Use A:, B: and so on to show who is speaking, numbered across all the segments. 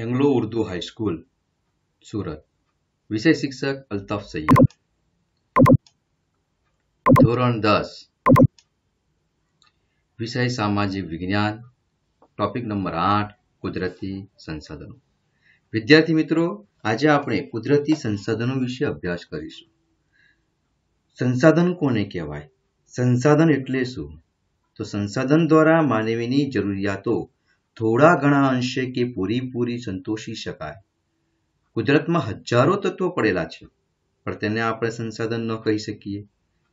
A: Anglo Urdu high school Surat વિષય શિક્ષક અલ્તાફ સૈયદ ધોરણ દસ વિષય સામાજિક વિજ્ઞાન ટોપિક નંબર આઠ કુદરતી સંસાધનો વિદ્યાર્થી મિત્રો આજે આપણે કુદરતી સંસાધનો વિશે અભ્યાસ કરીશું સંસાધન કોને કહેવાય સંસાધન એટલે શું તો સંસાધન દ્વારા માનવીની જરૂરિયાતો થોડા ઘણા અંશે કે પૂરીપૂરી સંતોષી શકાય કુદરતમાં હજારો તત્વો પડેલા છે પણ તેને આપણે સંસાધન ન કહી શકીએ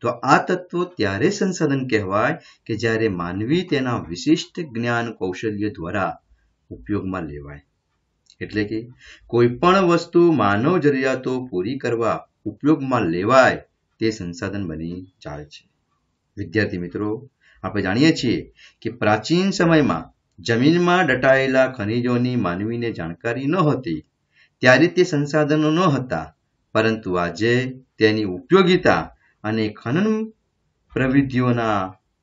A: તો આ તત્વો ત્યારે સંસાધન કહેવાય કે જ્યારે માનવી તેના વિશિષ્ટ જ્ઞાન કૌશલ્ય દ્વારા ઉપયોગમાં લેવાય એટલે કે કોઈ પણ વસ્તુ માનવ જરૂરિયાતો પૂરી કરવા ઉપયોગમાં લેવાય તે સંસાધન બની જાય છે વિદ્યાર્થી મિત્રો આપણે જાણીએ છીએ કે પ્રાચીન સમયમાં જમીનમાં દટાયેલા ખનિજોની માનવીને જાણકારી નહોતી ત્યારે તે સંસાધનો ન હતા પરંતુ આજે તેની ઉપયોગિતા અને ખનન પ્રવૃત્તિઓના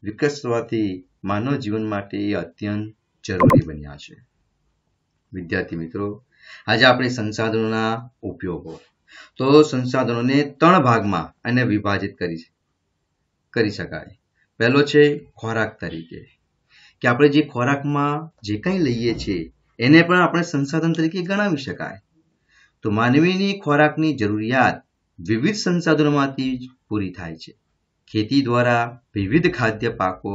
A: વિકસવાથી માનવ જીવન માટે એ અત્યંત જરૂરી બન્યા છે વિદ્યાર્થી મિત્રો આજે આપણે સંસાધનોના ઉપયોગો તો સંસાધનોને ત્રણ ભાગમાં અને વિભાજિત કરી કરી શકાય પહેલો છે ખોરાક તરીકે કે આપણે જે ખોરાકમાં જે કંઈ લઈએ છીએ એને પણ આપણે સંસાધન તરીકે ગણાવી શકાય તો માનવીની ખોરાકની જરૂરિયાત વિવિધ સંસાધનોમાંથી જ પૂરી થાય છે ખેતી દ્વારા વિવિધ ખાદ્ય પાકો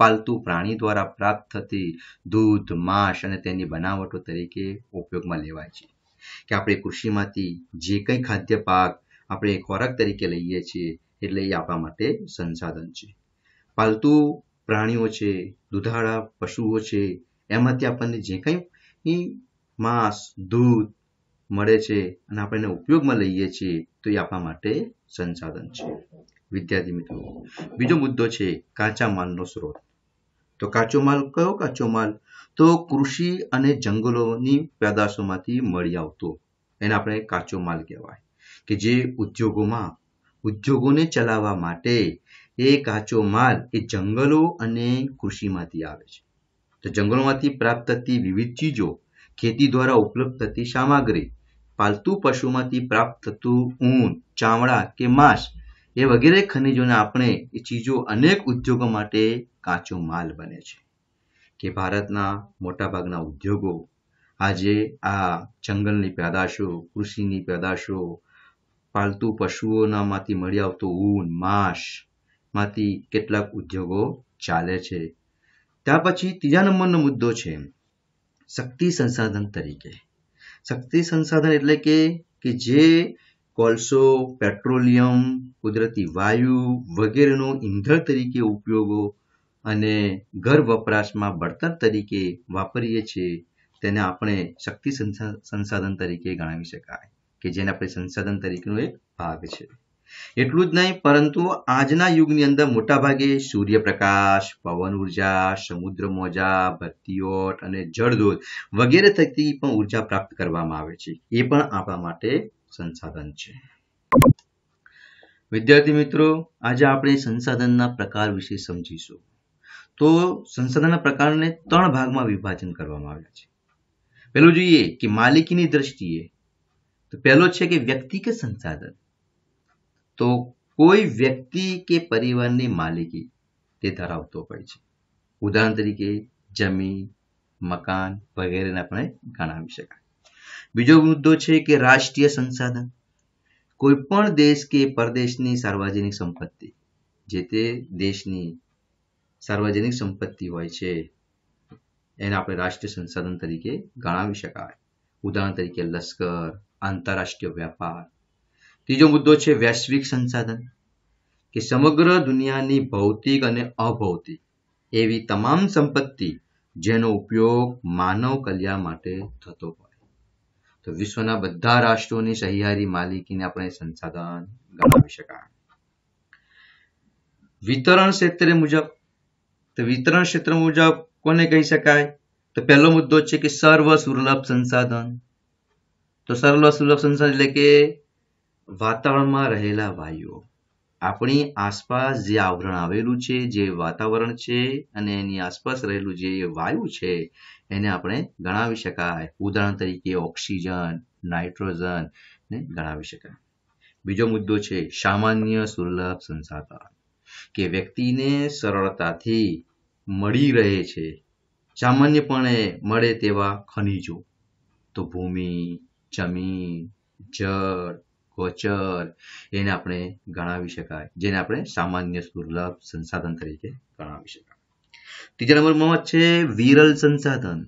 A: પાલતુ પ્રાણી દ્વારા પ્રાપ્ત થતી દૂધ માંસ અને તેની બનાવટો તરીકે ઉપયોગમાં લેવાય છે કે આપણે કૃષિમાંથી જે કંઈ ખાદ્ય પાક આપણે ખોરાક તરીકે લઈએ છીએ એટલે એ આપણા માટે સંસાધન છે પાલતુ પ્રાણીઓ છે દુધાળા પશુઓ છે એમાંથી આપણને જે કંઈ માંસ દૂધ મળે છે અને આપણે ઉપયોગમાં લઈએ છીએ તો એ આપણા માટે સંસાધન છે વિદ્યાર્થી મિત્રો બીજો મુદ્દો છે કાચા માલનો સ્ત્રોત તો કાચો માલ કયો કાચો માલ તો કૃષિ અને જંગલોની પેદાશોમાંથી મળી આવતો એને આપણે કાચો માલ કહેવાય કે જે ઉદ્યોગોમાં ઉદ્યોગોને ચલાવવા માટે એ કાચો માલ એ જંગલો અને કૃષિમાંથી આવે છે તો જંગલોમાંથી પ્રાપ્ત થતી વિવિધ ચીજો ખેતી દ્વારા ઉપલબ્ધ થતી સામગ્રી પાલતુ પશુમાંથી પ્રાપ્ત થતું ઊન ચામડા કે માંસ એ વગેરે ખનિજોને આપણે એ ચીજો અનેક ઉદ્યોગો માટે કાચો માલ બને છે કે ભારતના મોટાભાગના ઉદ્યોગો આજે આ જંગલની પેદાશો કૃષિની પેદાશો પાલતુ પશુઓનામાંથી મળી આવતો ઊન માંસ માંથી કેટલાક ઉદ્યોગો ચાલે છે ત્યાર પછી ત્રીજા નંબરનો મુદ્દો છે શક્તિ સંસાધન તરીકે શક્તિ સંસાધન એટલે કે કે જે કોલસો પેટ્રોલિયમ કુદરતી વાયુ વગેરેનો ઈંધણ તરીકે ઉપયોગો અને ઘર વપરાશમાં બળતર તરીકે વાપરીએ છીએ તેને આપણે શક્તિ સંસાધન તરીકે ગણાવી શકાય કે જેને આપણે સંસાધન તરીકેનો એક ભાગ છે એટલું જ નહીં પરંતુ આજના યુગની અંદર મોટાભાગે સૂર્યપ્રકાશ પવન ઉર્જા સમુદ્ર મોજા ભરતીઓટ અને જળધોધ વગેરે થકી પણ ઉર્જા પ્રાપ્ત કરવામાં આવે છે એ પણ આપણા માટે સંસાધન છે વિદ્યાર્થી મિત્રો આજે આપણે સંસાધનના પ્રકાર વિશે સમજીશું તો સંસાધનના પ્રકારને ત્રણ ભાગમાં વિભાજન કરવામાં આવ્યા છે પહેલું જોઈએ કે માલિકીની દ્રષ્ટિએ તો પહેલો છે કે વ્યક્તિગત સંસાધન તો કોઈ વ્યક્તિ કે પરિવારની માલિકી તે ધરાવતો હોય છે ઉદાહરણ તરીકે જમીન મકાન વગેરેને આપણે ગણાવી શકાય બીજો મુદ્દો છે કે રાષ્ટ્રીય સંસાધન કોઈ પણ દેશ કે પરદેશની સાર્વજનિક સંપત્તિ જે તે દેશની સાર્વજનિક સંપત્તિ હોય છે એને આપણે રાષ્ટ્રીય સંસાધન તરીકે ગણાવી શકાય ઉદાહરણ તરીકે લશ્કર આંતરરાષ્ટ્રીય વ્યાપાર ત્રીજો મુદ્દો છે વૈશ્વિક સંસાધન કે સમગ્ર દુનિયાની ભૌતિક અને અભૌતિક એવી તમામ સંપત્તિ જેનો ઉપયોગ માનવ કલ્યાણ માટે થતો હોય તો વિશ્વના બધા રાષ્ટ્રોની સહિયારી માલિકીને આપણે સંસાધન ગણાવી શકાય વિતરણ ક્ષેત્રે મુજબ તો વિતરણ ક્ષેત્ર મુજબ કોને કહી શકાય તો પહેલો મુદ્દો છે કે સર્વ સુલભ સંસાધન તો સર્વ સુલભ સંસાધન એટલે કે વાતાવરણમાં રહેલા વાયુઓ આપણી આસપાસ જે આવરણ આવેલું છે જે વાતાવરણ છે અને એની આસપાસ રહેલું જે વાયુ છે એને આપણે ગણાવી શકાય ઉદાહરણ તરીકે ઓક્સિજન નાઇટ્રોજન ને ગણાવી શકાય બીજો મુદ્દો છે સામાન્ય સુલભ સંસાધન કે વ્યક્તિને સરળતાથી મળી રહે છે સામાન્યપણે મળે તેવા ખનિજો તો ભૂમિ જમીન જળ ગોચર એને આપણે ગણાવી શકાય જેને આપણે સામાન્ય દુર્લભ સંસાધન તરીકે ગણાવી શકાય ત્રીજા નંબરમાં છે વિરલ સંસાધન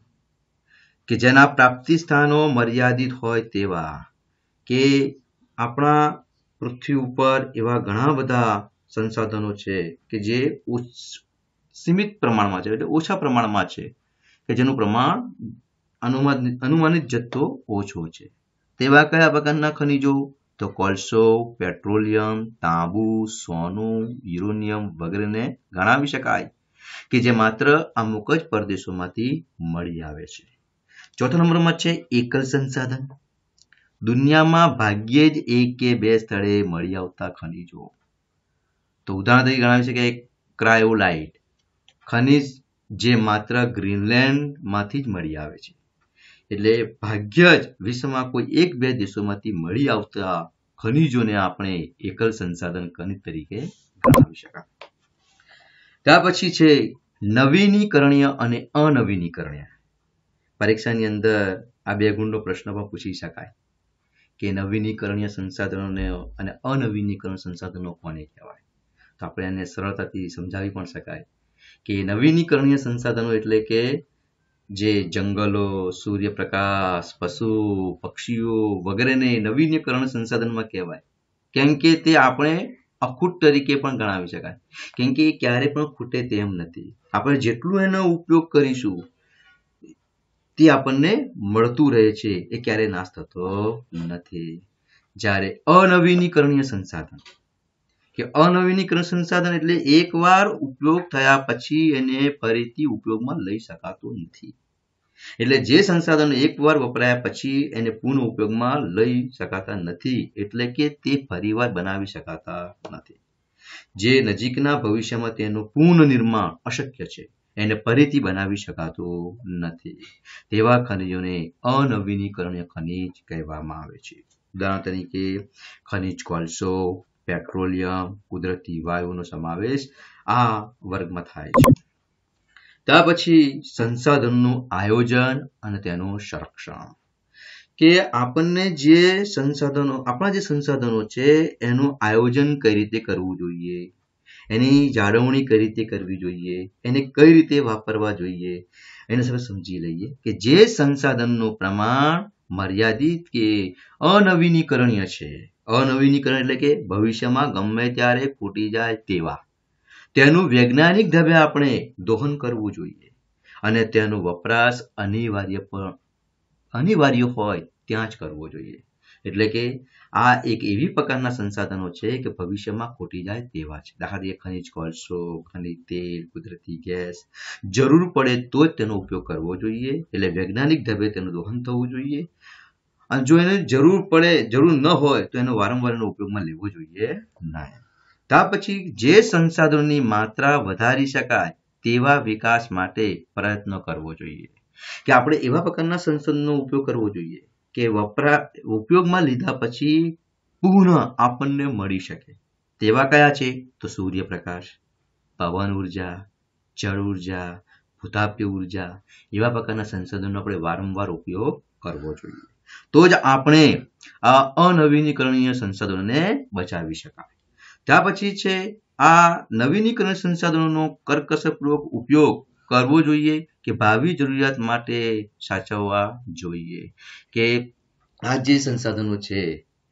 A: કે જેના પ્રાપ્તિ સ્થાનો મર્યાદિત હોય તેવા કે આપણા પૃથ્વી ઉપર એવા ઘણા બધા સંસાધનો છે કે જે સીમિત પ્રમાણમાં છે એટલે ઓછા પ્રમાણમાં છે કે જેનું પ્રમાણ અનુમાન અનુમાનિત જથ્થો ઓછો છે તેવા કયા પ્રકારના ખનિજો તો કોલસો પેટ્રોલિયમ તાંબુ સોનું યુરોનિયમ વગેરેને ગણાવી શકાય કે જે માત્ર અમુક જ પરદેશોમાંથી મળી આવે છે ચોથા નંબરમાં છે એકલ સંસાધન દુનિયામાં ભાગ્યે જ એક કે બે સ્થળે મળી આવતા ખનિજો તો ઉદાહરણ તરીકે ગણાવી શકાય ક્રાયોલાઇટ ખનિજ જે માત્ર ગ્રીનલેન્ડમાંથી જ મળી આવે છે એટલે ભાગ્ય જ વિશ્વમાં કોઈ એક બે દેશોમાંથી મળી આવતા ખનિજોને આપણે એકલ સંસાધન ખનિજ તરીકે ગણાવી શકાય ત્યાર પછી છે નવીનીકરણીય અને અનવીનીકરણીય પરીક્ષાની અંદર આ બે ગુણનો પ્રશ્ન પણ પૂછી શકાય કે નવીનીકરણીય સંસાધનોને અને અનવીનીકરણ સંસાધનો કોને કહેવાય તો આપણે એને સરળતાથી સમજાવી પણ શકાય કે નવીનીકરણીય સંસાધનો એટલે કે જે જંગલો સૂર્યપ્રકાશ પશુ પક્ષીઓ વગેરેને નવીનીકરણ સંસાધનમાં કહેવાય કેમ કે તે આપણે અખૂટ તરીકે પણ ગણાવી શકાય કેમ કે એ ક્યારે પણ ખૂટે તેમ નથી આપણે જેટલું એનો ઉપયોગ કરીશું તે આપણને મળતું રહે છે એ ક્યારે નાશ થતો નથી જ્યારે અનવીનીકરણીય સંસાધન કે અનવીનીકરણ સંસાધન એટલે એકવાર ઉપયોગ થયા પછી એને ફરીથી ઉપયોગમાં લઈ શકાતો નથી એટલે જે સંસાધનો એકવાર વપરાયા પછી એને પુનઃ ઉપયોગમાં લઈ શકાતા નથી એટલે કે તે ફરીવાર બનાવી શકાતા નથી જે નજીકના ભવિષ્યમાં તેનું નિર્માણ અશક્ય છે એને ફરીથી બનાવી શકાતો નથી તેવા ખનિજોને અનવીનીકરણીય ખનિજ કહેવામાં આવે છે ઉદાહરણ તરીકે ખનિજ કોલસો પેટ્રોલિયમ કુદરતી વાયુનો સમાવેશ આ વર્ગમાં થાય છે ત્યાર પછી સંસાધનનું આયોજન અને તેનું સંરક્ષણ કે આપણને જે સંસાધનો આપણા જે સંસાધનો છે એનું આયોજન કઈ રીતે કરવું જોઈએ એની જાળવણી કઈ રીતે કરવી જોઈએ એને કઈ રીતે વાપરવા જોઈએ એને સમજી લઈએ કે જે સંસાધનનું પ્રમાણ મર્યાદિત કે અનવીનીકરણીય છે અનવીનીકરણ એટલે કે ભવિષ્યમાં ગમે ત્યારે ખૂટી જાય તેવા તેનું વૈજ્ઞાનિક ઢબે આપણે દોહન કરવું જોઈએ અને તેનો વપરાશ અનિવાર્ય પણ અનિવાર્ય હોય ત્યાં જ કરવો જોઈએ એટલે કે આ એક એવી પ્રકારના સંસાધનો છે કે ભવિષ્યમાં ખોટી જાય તેવા છે દાખલા તરીકે ખનિજ કોલસો ખનિજ તેલ કુદરતી ગેસ જરૂર પડે તો જ તેનો ઉપયોગ કરવો જોઈએ એટલે વૈજ્ઞાનિક ઢબે તેનું દોહન થવું જોઈએ અને જો એને જરૂર પડે જરૂર ન હોય તો એનો વારંવાર એનો ઉપયોગમાં લેવો જોઈએ નહીં ત્યાં પછી જે સંસાધનોની માત્રા વધારી શકાય તેવા વિકાસ માટે પ્રયત્ન કરવો જોઈએ કે આપણે એવા પ્રકારના સંસાધનનો ઉપયોગ કરવો જોઈએ કે વપરા ઉપયોગમાં લીધા પછી પુનઃ આપણને મળી શકે તેવા કયા છે તો સૂર્યપ્રકાશ પવન ઉર્જા જળ ઉર્જા ભૂતાપ્ય ઉર્જા એવા પ્રકારના સંસાધનનો આપણે વારંવાર ઉપયોગ કરવો જોઈએ તો જ આપણે આ અનવીનીકરણીય સંસાધનોને બચાવી શકાય ત્યાર પછી છે આ નવીનીકરણ સંસાધનોનો કરકસરપૂર્વક ઉપયોગ કરવો જોઈએ કે ભાવિ જરૂરિયાત માટે સાચવવા જોઈએ કે આ જે સંસાધનો છે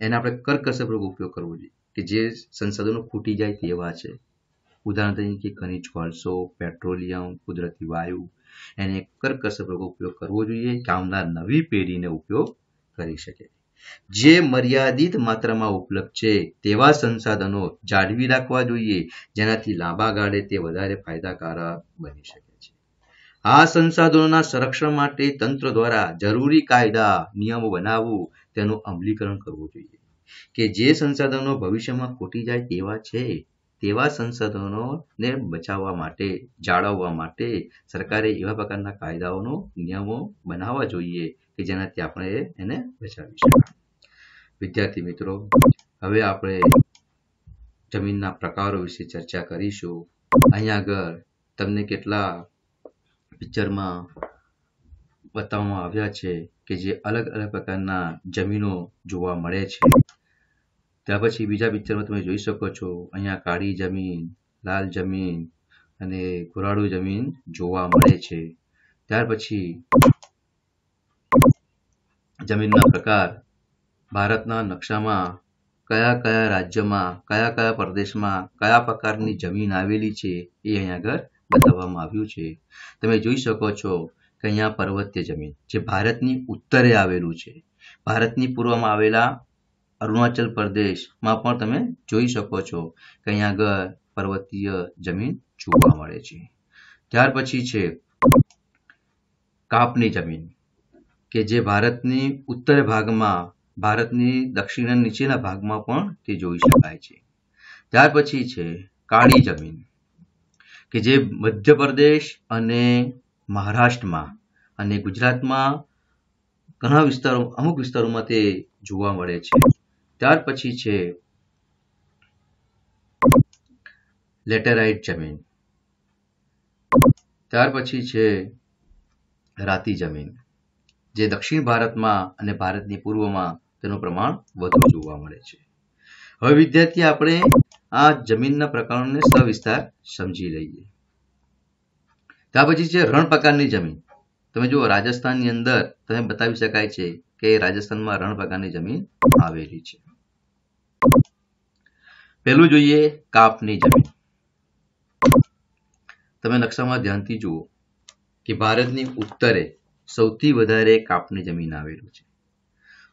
A: એને આપણે કરકસરપૂર્વક ઉપયોગ કરવો જોઈએ કે જે સંસાધનો ખૂટી જાય તેવા છે ઉદાહરણ તરીકે ખનિજ કોલસો પેટ્રોલિયમ કુદરતી વાયુ એને કરકસરપૂર્વક ઉપયોગ કરવો જોઈએ કે આવનાર નવી પેઢીને ઉપયોગ કરી શકે જે મર્યાદિત માત્રામાં ઉપલબ્ધ છે તેવા સંસાધનો જાળવી રાખવા જોઈએ જેનાથી લાંબા ગાળે તે વધારે ફાયદાકારક બની શકે છે આ સંસાધનોના સંરક્ષણ માટે તંત્ર દ્વારા જરૂરી કાયદા નિયમો બનાવવું તેનું અમલીકરણ કરવું જોઈએ કે જે સંસાધનો ભવિષ્યમાં ખોટી જાય તેવા છે તેવા સંસાધનોને બચાવવા માટે જાળવવા માટે સરકારે એવા પ્રકારના કાયદાઓનો નિયમો બનાવવા જોઈએ કે જેનાથી આપણે એને બચાવીશું વિદ્યાર્થી મિત્રો હવે આપણે જમીનના પ્રકારો વિશે ચર્ચા કરીશું અહીંયા આગળ તમને કેટલા પિક્ચરમાં બતાવવામાં આવ્યા છે કે જે અલગ અલગ પ્રકારના જમીનો જોવા મળે છે ત્યાર પછી બીજા પિક્ચરમાં તમે જોઈ શકો છો અહીંયા કાળી જમીન લાલ જમીન અને ઘોરાળુ જમીન જોવા મળે છે ત્યાર પછી જમીનના પ્રકાર ભારતના નકશામાં કયા કયા રાજ્યમાં કયા કયા પ્રદેશમાં કયા પ્રકારની જમીન આવેલી છે એ અહીંયા આગળ બતાવવામાં આવ્યું છે તમે જોઈ શકો છો કે અહીંયા પર્વતીય જમીન જે ભારતની ઉત્તરે આવેલું છે ભારતની પૂર્વમાં આવેલા અરુણાચલ પ્રદેશમાં પણ તમે જોઈ શકો છો કે અહીંયા આગળ પર્વતીય જમીન જોવા મળે છે ત્યાર પછી છે કાપની જમીન કે જે ભારતની ઉત્તર ભાગમાં ભારતની દક્ષિણ નીચેના ભાગમાં પણ તે જોઈ શકાય છે ત્યાર પછી છે કાળી જમીન કે જે મધ્યપ્રદેશ અને મહારાષ્ટ્રમાં અને ગુજરાતમાં ઘણા વિસ્તારો અમુક વિસ્તારોમાં તે જોવા મળે છે ત્યાર પછી છે લેટેરાઇટ જમીન ત્યાર પછી છે રાતી જમીન જે દક્ષિણ ભારતમાં અને ભારતની પૂર્વમાં તેનું પ્રમાણ વધુ જોવા મળે છે હવે વિદ્યાર્થી આપણે આ જમીનના પ્રકારોને સવિસ્તાર સમજી લઈએ ત્યાર પછી છે રણ પ્રકારની જમીન તમે જુઓ રાજસ્થાનની અંદર તમે બતાવી શકાય છે કે રાજસ્થાનમાં રણ પ્રકારની જમીન આવેલી છે પેલું જોઈએ કાપની જમીન તમે નકશામાં ધ્યાનથી જુઓ કે ભારતની ઉત્તરે સૌથી વધારે કાપની જમીન આવેલું છે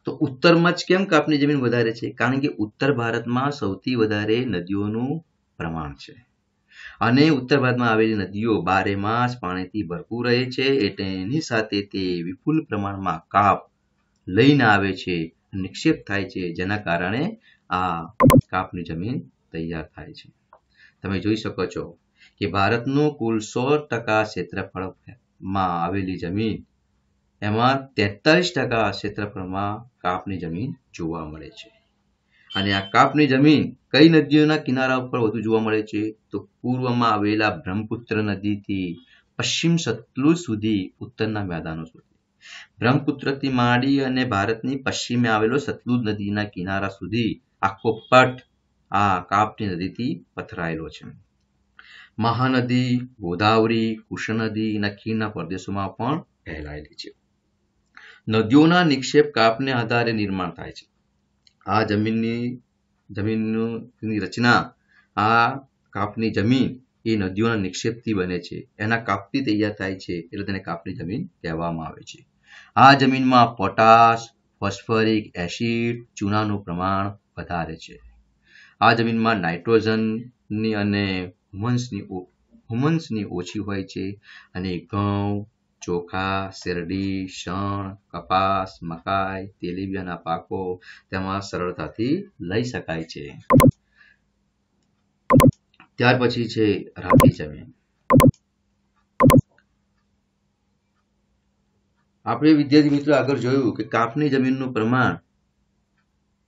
A: તો ઉત્તરમાં જ કેમ કાપની જમીન વધારે છે કારણ કે ઉત્તર ભારતમાં સૌથી વધારે નદીઓનું પ્રમાણ છે અને ઉત્તર ભારતમાં આવેલી નદીઓ બારે માસ પાણીથી ભરપૂર રહે છે એટલે એની સાથે તે વિપુલ પ્રમાણમાં કાપ લઈને આવે છે નિક્ષેપ થાય છે જેના કારણે આ કાપની જમીન તૈયાર થાય છે તમે જોઈ શકો છો કે ભારતનું કુલ સો ટકા ક્ષેત્રફળમાં આવેલી જમીન એમાં તેતાલીસ ટકા ક્ષેત્રફળમાં કાપની જમીન જોવા મળે છે અને આ કાપની જમીન કઈ નદીઓના કિનારા ઉપર વધુ જોવા મળે છે તો પૂર્વમાં આવેલા બ્રહ્મપુત્ર નદીથી પશ્ચિમ સતલુજ સુધી ઉત્તરના મેદાનો સુધી બ્રહ્મપુત્રથી માંડી અને ભારતની પશ્ચિમે આવેલો સતલુજ નદીના કિનારા સુધી આખો પટ આ કાપની નદીથી પથરાયેલો છે મહાનદી ગોદાવરી કુશ નદી નખીના પ્રદેશોમાં પણ ફેલાયેલી છે નદીઓના નિક્ષેપ કાપને આધારે નિર્માણ થાય છે આ જમીનની જમીનની રચના આ કાપની જમીન એ નદીઓના નિક્ષેપથી બને છે એના કાપથી તૈયાર થાય છે એટલે તેને કાપની જમીન કહેવામાં આવે છે આ જમીનમાં પોટાશ ફોસ્ફરિક એસિડ ચૂનાનું પ્રમાણ વધારે છે આ જમીનમાં નાઇટ્રોજનની અને હ્યુમન્સની હ્યુમન્સની ઓછી હોય છે અને ઘઉં ચોખા શેરડી શણ કપાસ મકાઈ તેલીબિયાના પાકો તેમાં સરળતાથી લઈ શકાય છે ત્યાર પછી છે રાતી જમીન આપણે વિદ્યાર્થી મિત્રો આગળ જોયું કે કાપની જમીનનું પ્રમાણ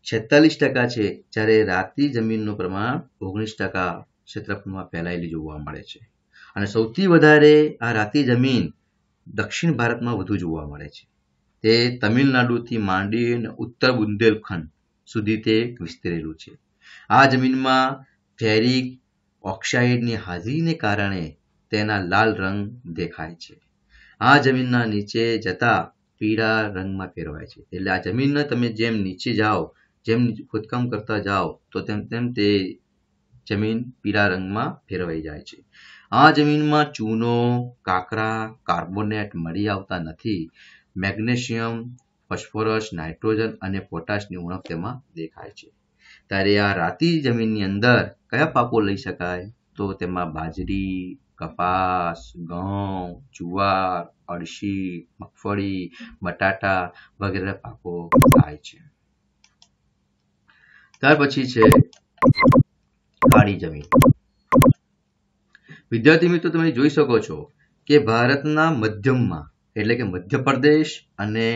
A: છેતાલીસ ટકા છે જ્યારે રાતી જમીનનું પ્રમાણ ઓગણીસ ટકા ક્ષેત્રફળમાં ફેલાયેલી જોવા મળે છે અને સૌથી વધારે આ રાતી જમીન દક્ષિણ ભારતમાં વધુ જોવા મળે છે તે તમિલનાડુથી માંડી અને ઉત્તર બુંદેલખંડ સુધી તે વિસ્તરેલું છે આ જમીનમાં ફેરિક ઓક્સાઇડની હાજરીને કારણે તેના લાલ રંગ દેખાય છે આ જમીનના નીચે જતા પીળા રંગમાં ફેરવાય છે એટલે આ જમીનને તમે જેમ નીચે જાઓ જેમ ખોદકામ કરતા જાઓ તો તેમ તેમ તે જમીન પીળા રંગમાં ફેરવાઈ જાય છે આ જમીનમાં ચૂનો કાકરા કાર્બોનેટ મળી આવતા નથી મેગ્નેશિયમ ફોસ્ફોરસ નાઇટ્રોજન અને પોટાશની ઉણપ તેમાં દેખાય છે ત્યારે આ રાતી જમીનની અંદર કયા પાકો લઈ શકાય તો તેમાં બાજરી કપાસ ઘઉં જુવાર અળશી મગફળી બટાટા વગેરે પાકો થાય છે ત્યાર પછી છે કાળી જમીન વિદ્યાર્થી મિત્રો તમે જોઈ શકો છો કે ભારતના મધ્યમમાં એટલે કે મધ્યપ્રદેશ અને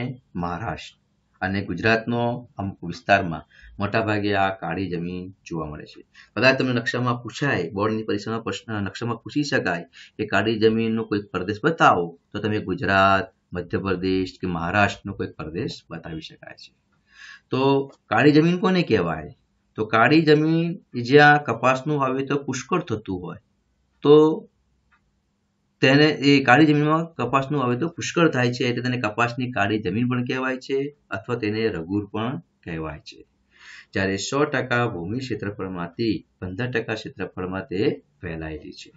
A: મહારાષ્ટ્ર અને ગુજરાતનો અમુક વિસ્તારમાં મોટાભાગે આ કાળી જમીન જોવા મળે છે કદાચ તમને નકશામાં પૂછાય બોર્ડની પરીક્ષામાં પ્રશ્ન નકશામાં પૂછી શકાય કે કાળી જમીનનો કોઈ પ્રદેશ બતાવો તો તમે ગુજરાત મધ્યપ્રદેશ કે મહારાષ્ટ્રનો કોઈ પ્રદેશ બતાવી શકાય છે તો કાળી જમીન કોને કહેવાય તો કાળી જમીન જ્યાં કપાસનું વાવેતર પુષ્કળ થતું હોય તો તેને એ કાળી જમીનમાં કપાસનું તો પુષ્કળ થાય છે એટલે તેને કપાસની કાળી જમીન પણ કહેવાય છે અથવા તેને રઘુર પણ કહેવાય છે જ્યારે સો ટકા ભૂમિ ક્ષેત્રફળમાંથી પંદર ટકા ક્ષેત્રફળમાં તે ફેલાયેલી છે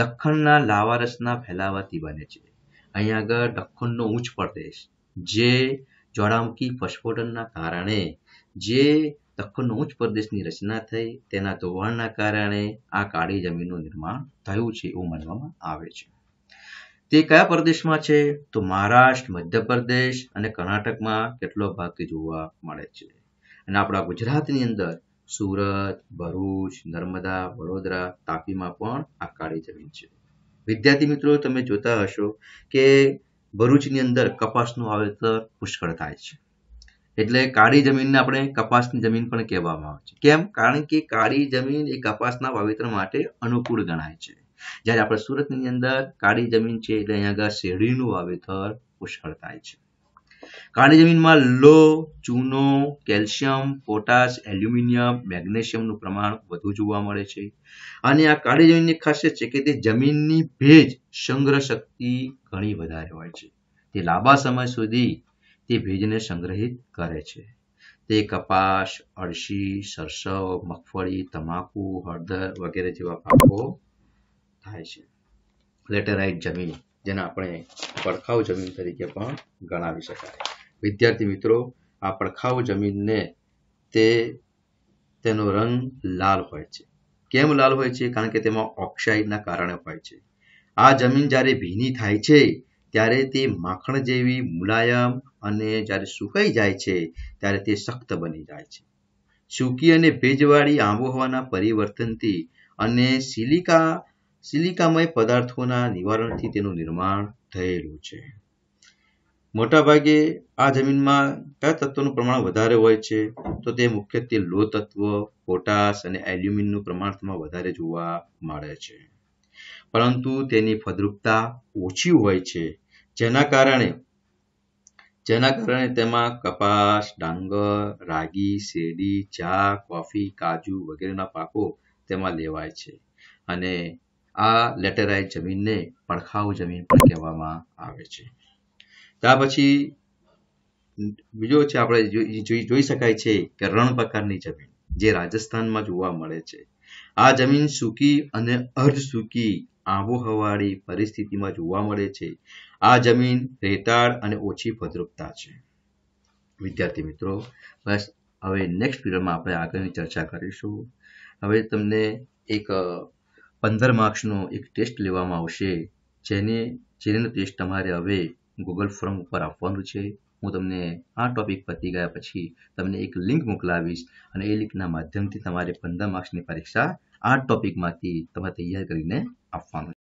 A: દખ્ખણના લાવારસના ફેલાવાથી બને છે અહીંયા આગળ દખણનો ઉચ્ચ પ્રદેશ જે જ્વાળામુખી પ્રસ્ફોટનના કારણે જે દખ્ખનનો ઉચ્ચ પ્રદેશની રચના થઈ તેના ધોવાણના કારણે આ કાળી જમીનનું નિર્માણ થયું છે એવું માનવામાં આવે છે તે કયા પ્રદેશમાં છે તો મહારાષ્ટ્ર મધ્યપ્રદેશ અને કર્ણાટકમાં કેટલો ભાગ જોવા મળે છે અને આપણા ગુજરાતની અંદર સુરત ભરૂચ નર્મદા વડોદરા તાપીમાં પણ આ કાળી જમીન છે વિદ્યાર્થી મિત્રો તમે જોતા હશો કે ભરૂચની અંદર કપાસનું વાવેતર પુષ્કળ થાય છે એટલે કાળી જમીનને આપણે કપાસની જમીન પણ કહેવામાં આવે છે કેમ કારણ કે કાળી જમીન એ કપાસના વાવેતર માટે અનુકૂળ ગણાય છે જ્યારે આપણે સુરતની અંદર કાળી જમીન છે એટલે અહીંયા આગળ શેરડીનું વાવેતર પુષ્કળ થાય છે કાળી જમીનમાં લો ચૂનો કેલ્શિયમ પોટાશ એલ્યુમિનિયમ મેગ્નેશિયમનું પ્રમાણ વધુ જોવા મળે છે અને આ કાળી જમીનની ખાસિયત છે કે તે જમીનની ભેજ સંગ્રહ શક્તિ ઘણી વધારે હોય છે તે લાંબા સમય સુધી તે બીજને સંગ્રહિત કરે છે તે કપાસ અળસી સરસવ મગફળી તમાકુ હળદર વગેરે જેવા પાકો થાય છે લેટેરાઇટ જમીન જેને આપણે પડખાઉ જમીન તરીકે પણ ગણાવી શકાય વિદ્યાર્થી મિત્રો આ પડખાઉ જમીનને તે તેનો રંગ લાલ હોય છે કેમ લાલ હોય છે કારણ કે તેમાં ઓક્સાઇડના કારણે હોય છે આ જમીન જ્યારે ભીની થાય છે ત્યારે તે માખણ જેવી મુલાયમ અને જ્યારે સુકાઈ જાય છે ત્યારે તે સખ્ત બની જાય છે સૂકી અને ભેજવાળી આબોહવાના પરિવર્તનથી અને સિલિકા સિલિકામય પદાર્થોના નિવારણથી તેનું નિર્માણ થયેલું છે મોટાભાગે આ જમીનમાં કયા તત્વોનું પ્રમાણ વધારે હોય છે તો તે મુખ્યત્વે લોહ તત્વ પોટાશ અને એલ્યુમિનનું પ્રમાણમાં વધારે જોવા મળે છે પરંતુ તેની ફળદ્રુપતા ઓછી હોય છે જેના કારણે જેના કારણે તેમાં કપાસ ડાંગર રાગી શેરડી ચા કોફી કાજુ વગેરેના પાકો તેમાં લેવાય છે અને આ લેટેરાઇટ જમીનને પડખાઉ જમીન પણ કહેવામાં આવે છે ત્યાર પછી બીજો છે આપણે જોઈ શકાય છે કે રણ પ્રકારની જમીન જે રાજસ્થાનમાં જોવા મળે છે આ જમીન સૂકી અને અર્ધ સૂકી આબોહવાળી પરિસ્થિતિમાં જોવા મળે છે આ જમીન રેતાળ અને ઓછી ફળદ્રુપતા છે વિદ્યાર્થી મિત્રો બસ હવે નેક્સ્ટ પીરિયડમાં આપણે આગળની ચર્ચા કરીશું હવે તમને એક પંદર માર્ક્સનો એક ટેસ્ટ લેવામાં આવશે જેને જેનો ટેસ્ટ તમારે હવે ગૂગલ ફોર્મ ઉપર આપવાનું છે હું તમને આ ટોપિક પતી ગયા પછી તમને એક લિંક મોકલાવીશ અને એ લિંકના માધ્યમથી તમારે પંદર માર્ક્સની પરીક્ષા આ ટોપિકમાંથી તમે તૈયાર કરીને have fun.